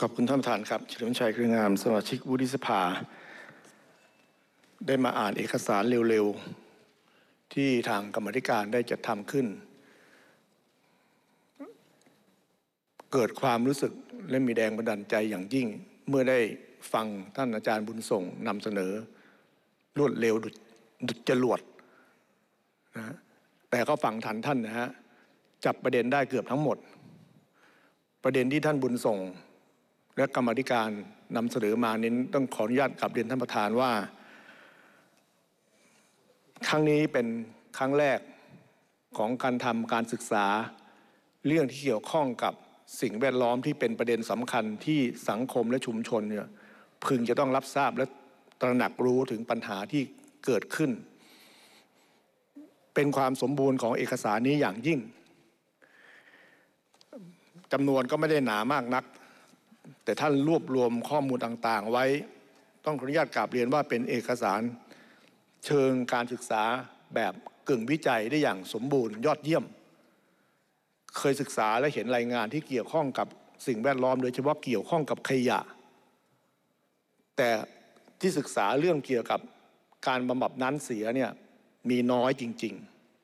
ขอบคุณท่านประธานครับเฉลิมชัยเครืองามสมาชิกวุฒิสภา ได้มาอ่านเอกสารเร็วๆที่ทางกรรมธิการได้จัดทำขึ้น เกิดความรู้สึกและมีแดงบันดาลใจอย่างยิ่ง เมื่อได้ฟังท่านอาจารย์บุญส่งนำเสนอ รวดเร็วดุดจรวดนะแต่ก็ฟังทันท่านนะฮะจับประเด็นได้เกือบทั้งหมด ประเด็นที่ท่านบุญส่งและกรรมธิการนำเสนอมานี้ต้องขออนุญาตกลับเรียนท่านประธานว่า ครั้งนี้เป็นครั้งแรกของการทำการศึกษาเรื่องที่เกี่ยวข้องกับสิ่งแวดล้อมที่เป็นประเด็นสำคัญที่สังคมและชุมชนเนี่ยพึงจะต้องรับทราบและตระหนักรู้ถึงปัญหาที่เกิดขึ้น เป็นความสมบูรณ์ของเอกสารนี้อย่างยิ่งจำนวนก็ไม่ได้หนามากนักแต่ท่านรวบรวมข้อมูลต่างๆ ไว้ต้องขออนุญาตกราบเรียนว่าเป็นเอกสารเชิงการศึกษาแบบกึ่งวิจัยได้อย่างสมบูรณ์ยอดเยี่ยม เคยศึกษาและเห็นรายงานที่เกี่ยวข้องกับสิ่งแวดล้อม โดยเฉพาะเกี่ยวข้องกับขยะ แต่ที่ศึกษาเรื่องเกี่ยวกับการบำบัดน้ำเสียเนี่ยมีน้อยจริง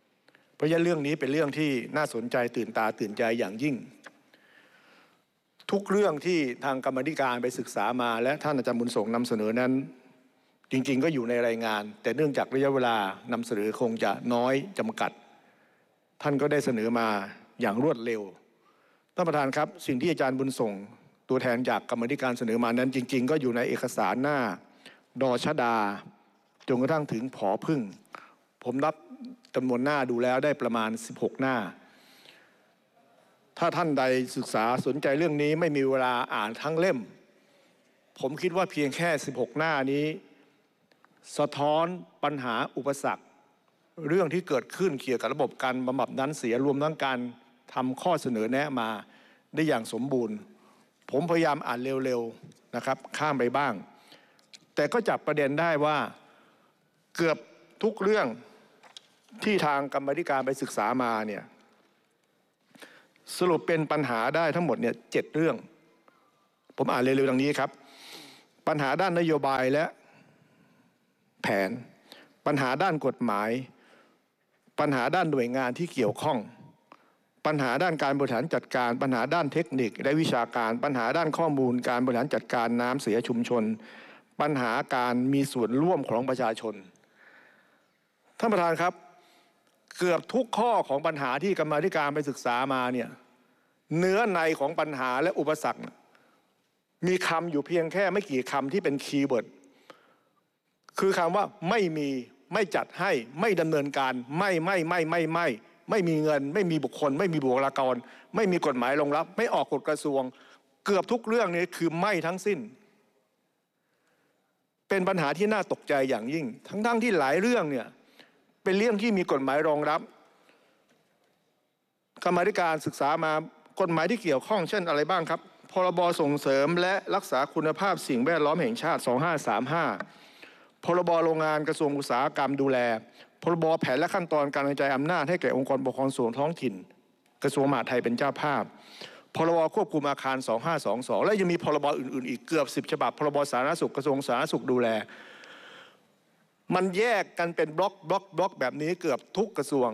ๆ เพราะฉะนั้นเรื่องนี้เป็นเรื่องที่น่าสนใจตื่นตาตื่นใจอย่างยิ่งทุกเรื่องที่ทางกรรมธิการไปศึกษามา และท่านอาจารย์บุญสงนำเสนอนั้น จริงๆก็อยู่ในรายงาน แต่เนื่องจากระยะเวลานำเสนอคงจะน้อยจำกัด ท่านก็ได้เสนอมาอย่างรวดเร็วท่านประธานครับ สิ่งที่อาจารย์บุญส่ง ตัวแทนจากกรรมธิการเสนอมานั้น จริงๆ ก็อยู่ในเอกสารหน้าดอชดาจนกระทั่งถึงผอพึ่งผมรับจำนวนหน้าดูแล้วได้ประมาณ 16 หน้าถ้าท่านใดศึกษาสนใจเรื่องนี้ไม่มีเวลาอ่านทั้งเล่ม ผมคิดว่าเพียงแค่ 16 หน้านี้ สะท้อนปัญหาอุปสรรค เรื่องที่เกิดขึ้นเกี่ยวกับระบบการบำบัดนั้นเสียรวมทั้งการทำข้อเสนอแนะมาได้อย่างสมบูรณ์ ผมพยายามอ่านเร็วๆนะครับข้ามไปบ้าง แต่ก็จับประเด็นได้ว่าเกือบทุกเรื่องที่ทางกรรมธิการไปศึกษามาเนี่ยสรุปเป็นปัญหาได้ทั้งหมดเนี่ยเจ็ดเรื่อง ผมอ่านเร็วๆดังนี้ครับ ปัญหาด้านนโยบายและแผน ปัญหาด้านกฎหมาย ปัญหาด้านหน่วยงานที่เกี่ยวข้อง ปัญหาด้านการบริหารจัดการ ปัญหาด้านเทคนิค และวิชาการ ปัญหาด้านข้อมูล การบริหารจัดการน้ำเสียชุมชน ปัญหาการมีส่วนร่วมของประชาชนท่านประธานครับเกือบทุกข้อของปัญหาที่กรรมธิการไปศึกษามาเนี่ยเนื้อในของปัญหาและอุปสรรค มีคำอยู่เพียงแค่ไม่กี่คำที่เป็นคีย์เวิร์ดคือคำว่าไม่มีไม่จัดให้ไม่ดำเนินการ ไม่ไม่ไม่ไม่ไม่ไม่มีเงิน ไม่มีบุคคล ไม่มีบุคลากร ไม่มีกฎหมายรองรับ ไม่ออกกฎกระทรวง เกือบทุกเรื่องนี้คือไม่ทั้งสิ้น เป็นปัญหาที่น่าตกใจอย่างยิ่ง ทั้งๆทที่หลายเรื่องเนี่ยเป็นเรื่องที่มีกฎหมายรองรับ กรรมธิการศึกษามากฎหมายที่เกี่ยวข้องเช่นอะไรบ้างครับ พรบส่งเสริมและรักษาคุณภาพสิ่งแวดล้อมแห่งชาติ 2535 พรบโรงงานกระทรวงอุตสาหกรรมดูแล พรบแผนและขั้นตอนการกระจายอำนาจให้แก่องค์กรปกครองส่วนท้องถิ่น กระทรวงมหาดไทยเป็นเจ้าภาพ พรบควบคุมอาคาร 2522 และยังมีพรบอื่นๆอีกเกือบ 10 ฉบับ พรบสาธารณสุขกระทรวงสาธารณสุขดูแลมันแยกกันเป็นบล็อกบล็อกบล็อกแบบนี้เกือบทุกกระทรวง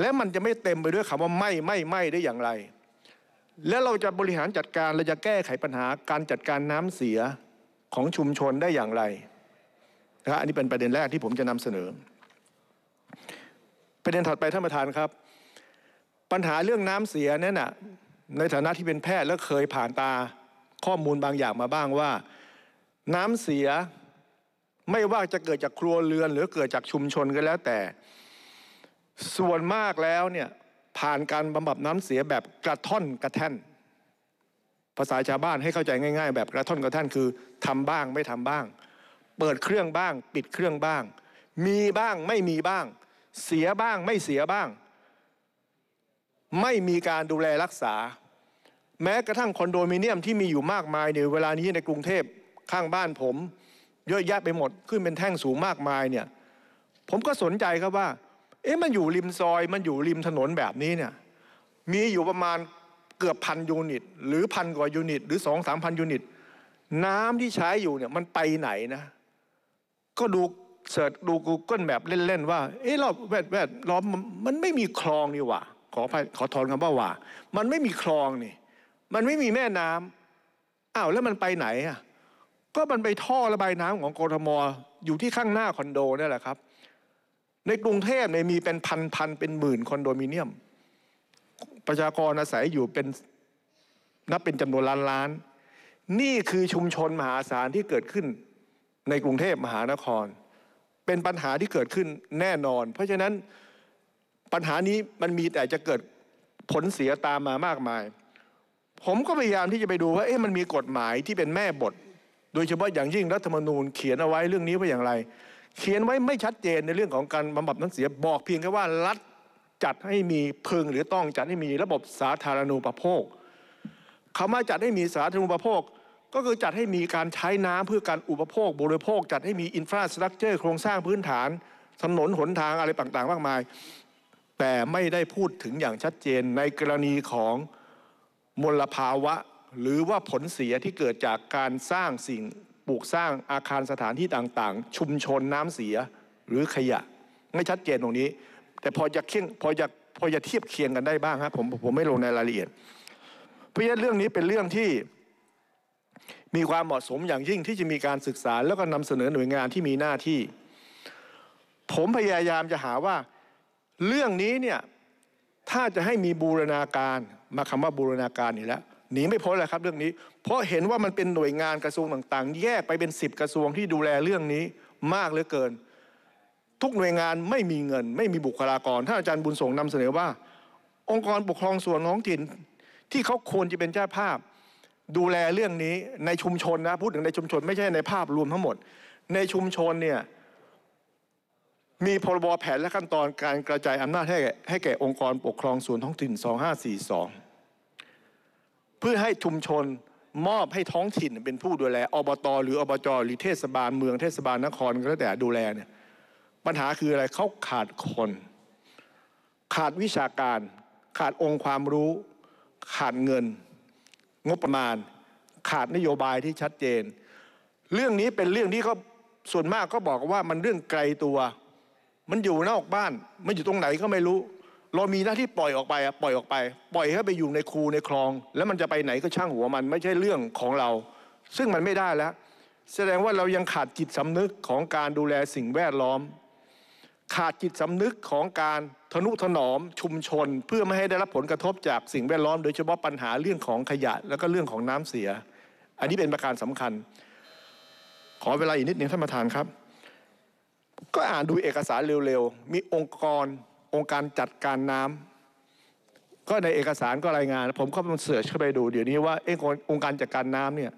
และมันจะไม่เต็มไปด้วยคำว่าไม่ไม่ไม่ได้อย่างไร แล้วเราจะบริหารจัดการเราจะแก้ไขปัญหาการจัดการน้ำเสียของชุมชนได้อย่างไรนะครับอันนี้เป็นประเด็นแรกที่ผมจะนำเสนอประเด็นถัดไปท่านประธานครับ ปัญหาเรื่องน้ำเสียนั่นน่ะในฐานะที่เป็นแพทย์และเคยผ่านตาข้อมูลบางอย่างมาบ้างว่า น้ำเสียไม่ว่าจะเกิดจากครัวเรือนหรือเกิดจากชุมชนก็แล้ว แต่ ส่วนมากแล้วเนี่ยผ่านการบำบัดน้ำเสียแบบกระท่อนกระแท่นภาษาชาวบ้านให้เข้าใจง่ายๆแบบกระท่อนกระแท่นคือทำบ้าง ไม่ทำบ้าง เปิดเครื่องบ้าง ปิดเครื่องบ้าง มีบ้างไม่มีบ้าง เสียบ้างไม่เสียบ้าง ไม่มีการดูแลรักษา แม้กระทั่งคอนโดมิเนียมที่มีอยู่มากมายในเวลานี้ในกรุงเทพข้างบ้านผมเยอะแยะไปหมดขึ้นเป็นแท่งสูงมากมายเนี่ย ผมก็สนใจครับว่า เอ๊ะมันอยู่ริมซอย มันอยู่ริมถนนแบบนี้เนี่ยมีอยู่ประมาณเกือบพันยูนิต หรือพันกว่ายูนิตหรือสองสามพันยูนิต น้ำที่ใช้อยู่เนี่ยมันไปไหนนะ ก็ดูเสิร์ชดู Google แบบเล่นๆว่าเอ๊ะรอบแวดแวดล้อมมันไม่มีคลองนี่หว่าขอขอทอนคำว่าว่า มันไม่มีคลองนี่ มันไม่มีแม่น้ำอ้าวแล้วมันไปไหนอ่ะก็มันไปท่อระบายน้ำของกรทมอยู่ที่ข้างหน้าคอนโดนี่แหละครับ ในกรุงเทพเนี่ยมีเป็นพันพันเป็นหมื่นคอนโดมิเนียม ประชากรอาศัยอยู่เป็นนับเป็นจำนวนล้านล้านนี่คือชุมชนมหาศาลที่เกิดขึ้น ในกรุงเทพมหานคร เป็นปัญหาที่เกิดขึ้นแน่นอน เพราะฉะนั้นปัญหานี้มันมีแต่จะเกิดผลเสียตามมามากมาย ผมก็พยายามที่จะไปดูว่าเอ๊ะมันมีกฎหมายที่เป็นแม่บทโดยเฉพาะอย่างยิ่งรัฐธรรมนูญ เขียนเอาไว้เรื่องนี้ไว้อย่างไร เขียนไว้ไม่ชัดเจนในเรื่องของการบำบัดน้ำเสีย บอกเพียงแค่ว่ารัฐจัดให้มีพึงหรือต้องจัดให้มีระบบสาธารณูปโภคคำว่าจัดให้มีสาธารณูปโภค ก็คือจัดให้มีการใช้น้ำเพื่อการอุปโภคบริโภค จัดให้มีอินฟราสตรักเจอร์โครงสร้างพื้นฐานถนนหนทางอะไรต่างๆ มากมาย แต่ไม่ได้พูดถึงอย่างชัดเจนในกรณีของมลภาวะหรือว่าผลเสียที่เกิดจากการสร้างสิ่งปลูกสร้างอาคารสถานที่ต่าง ๆ ชุมชนน้ำเสียหรือขยะ ไม่ชัดเจนตรงนี้ แต่พอจะเคียงพอจะพอจะเทียบเคียงกันได้บ้างครับ ผมผมไม่ลงในรายละเอียดเพราะฉะนั้นเรื่องนี้เป็นเรื่องที่มีความเหมาะสมอย่างยิ่งที่จะมีการศึกษา แล้วก็นำเสนอหน่วยงานที่มีหน้าที่ ผมพยายามจะหาว่าเรื่องนี้เนี่ยถ้าจะให้มีบูรณาการมาคำว่าบูรณาการนี่แล้วหนีไม่พ้นแหละครับเรื่องนี้ เพราะเห็นว่ามันเป็นหน่วยงานกระทรวงต่างๆ แยกไปเป็น 10 กระทรวงที่ดูแลเรื่องนี้มากเหลือเกิน ทุกหน่วยงานไม่มีเงิน ไม่มีบุคลากรท่านอาจารย์บุญสงนำเสนอว่า องค์กรปกครองส่วนท้องถิ่นที่เขาควรจะเป็นเจ้าภาพ ดูแลเรื่องนี้ในชุมชนนะพูดถึงในชุมชนไม่ใช่ในภาพรวมทั้งหมด ในชุมชนเนี่ยมีพรบแผนและขั้นตอนการกระจายอำนาจให้ให้แก่องค์กรปกครองส่วนท้องถิ่น 2542พื่อให้ชุมชนมอบให้ท้องถิ่นเป็นผู้ดูแล อบต หรือ อบจหรือเทศบาลเมืองเทศบาลนครก็แล้วแต่ดูแลเนี่ยปัญหาคืออะไรเขาขาดคน ขาดวิชาการ ขาดองค์ความรู้ ขาดเงิน งบประมาณ ขาดนโยบายที่ชัดเจน เรื่องนี้เป็นเรื่องที่เขาส่วนมากก็บอกว่ามันเรื่องไกลตัว มันอยู่นอกบ้านมันอยู่ตรงไหนก็ไม่รู้เรามีหน้าที่ปล่อยออกไปปล่อยออกไป ปล่อยให้ไปอยู่ในคูในคลอง แล้วมันจะไปไหนก็ช่างหัวมัน ไม่ใช่เรื่องของเรา ซึ่งมันไม่ได้แล้ว แสดงว่าเรายังขาดจิตสำนึกของการดูแลสิ่งแวดล้อม ขาดจิตสำนึกของการทนุถนอม ชุมชน เพื่อไม่ให้ได้รับผลกระทบจากสิ่งแวดล้อม โดยเฉพาะปัญหาเรื่องของขยะแล้วก็เรื่องของน้ำเสีย อันนี้เป็นประการสำคัญ ขอเวลาอีกนิดนึงท่านประธานครับ ก็อ่านดูเอกสารเร็วๆมีองค์กรองค์การจัดการน้ำ ก็ในเอกสารก็รายงาน ผมก็ไปเสือเข้าไปดูเดี๋ยวนี้ว่าเอองค์การจัดการน้ำเนี่ย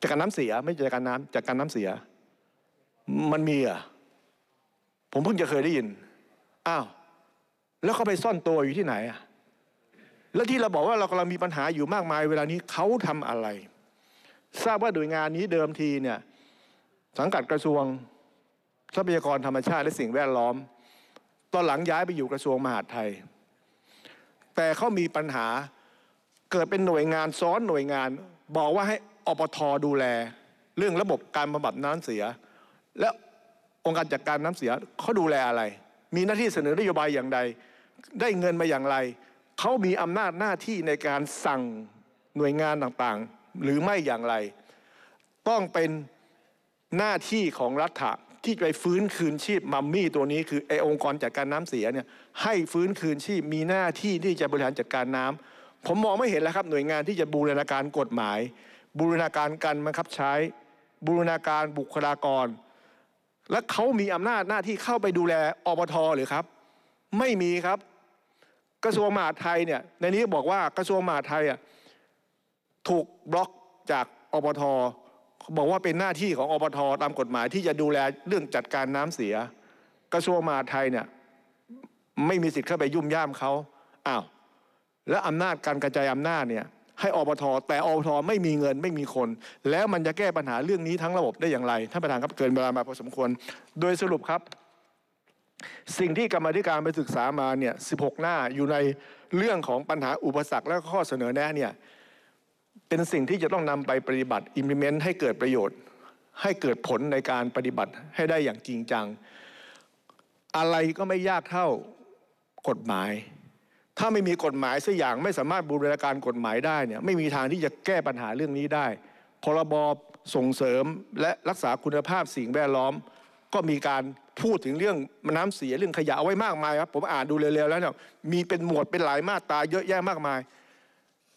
จัดการน้ำเสียไม่จัดการน้ำจัดการน้ำเสีย มันมีอ่ะผมเพิ่งจะเคยได้ยิน อ้าวแล้วเขาไปซ่อนตัวอยู่ที่ไหนอ่ะแล้วที่เราบอกว่าเรากำลังมีปัญหาอยู่มากมาย เวลานี้เขาทำอะไร ทราบว่าโดยงานนี้เดิมทีเนี่ยสังกัดกระทรวงทรัพยากรธรรมชาติและสิ่งแวดล้อมตอนหลังย้ายไปอยู่กระทรวงมหาดไทย แต่เขามีปัญหาเกิดเป็นหน่วยงานซ้อนหน่วยงาน บอกว่าให้อปทดูแล เรื่องระบบการบำบัดน้ำเสีย และองค์การจัดการน้ำเสียเขาดูแลอะไร มีหน้าที่เสนอนโยบายอย่างใดได้เงินมาอย่างไรเขามีอำนาจหน้าที่ในการสั่งหน่วยงานต่างๆ หรือไม่อย่างไรต้องเป็นหน้าที่ของรัฐที่ไปฟื้นคืนชีพมัมมี่ตัวนี้คือไอองค์กรจัดการน้ำเสียเนี่ยให้ฟื้นคืนชีพมีหน้าที่ที่จะบริหารจัดการน้ำ ผมมองไม่เห็นแล้วครับ หน่วยงานที่จะบูรณาการกฎหมายบูรณาการการบังคับใช้บูรณาการบุคลากร และเขามีอำนาจหน้าที่เข้าไปดูแลอบทหรือครับ ไม่มีครับกระทรวงมหาดไทยเนี่ยในนี้บอกว่ากระทรวงมหาดไทยอ่ะถูกบล็อกจากอบทบอกว่าเป็นหน้าที่ของอบทตามกฎหมายที่จะดูแลเรื่องจัดการน้ำเสีย กระทรวงมหาดไทยเนี่ยไม่มีสิทธิ์เข้าไปยุ่มย่ามเขาอ้าวและอำนาจการกระจายอำนาจเนี่ยให้อบทแต่อบทไม่มีเงินไม่มีคน แล้วมันจะแก้ปัญหาเรื่องนี้ทั้งระบบได้อย่างไรท่านประธานครับเกินเวลามาพอสมควรโดยสรุปครับ สิ่งที่กรรมธิการไปศึกษามาเนี่ย16 หน้าอยู่ในเรื่องของปัญหาอุปสรรคและข้อเสนอแนะเนี่ยเป็นสิ่งที่จะต้องนำไปปฏิบัติ implement ให้เกิดประโยชน์ ให้เกิดผลในการปฏิบัติให้ได้อย่างจริงจัง อะไรก็ไม่ยากเท่ากฎหมาย ถ้าไม่มีกฎหมายสักอย่างไม่สามารถบูรณาการกฎหมายได้เนี่ยไม่มีทางที่จะแก้ปัญหาเรื่องนี้ได้พรบส่งเสริมและรักษาคุณภาพสิ่งแวดล้อม ก็มีการพูดถึงเรื่องน้ำเสียเรื่องขยะเอาไว้มากมายครับผมอ่านดูเร็วๆแล้วเนี่ยมีเป็นหมวดเป็นหลายมาตราเยอะแยะมากมาย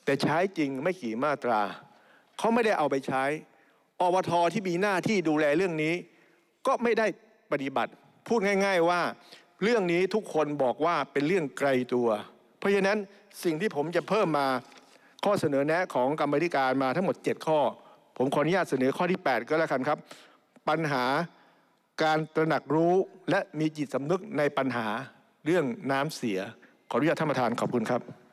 แต่ใช้จริงไม่กี่มาตราเขาไม่ได้เอาไปใช้อบทที่มีหน้าที่ดูแลเรื่องนี้ ก็ไม่ได้ปฏิบัติ พูดง่าย ๆ ว่า เรื่องนี้ทุกคนบอกว่าเป็นเรื่องไกลตัว เพราะฉะนั้นสิ่งที่ผมจะเพิ่มมา ข้อเสนอแนะของกรรมธิการมาทั้งหมด 7 ข้อ ผมขออนุญาตเสนอข้อที่ 8 ก็แล้วกันครับ ปัญหาการตระหนักรู้และมีจิตสำนึกในปัญหาเรื่องน้ำเสียขออนุญาตท่านประธานขอบคุณครับ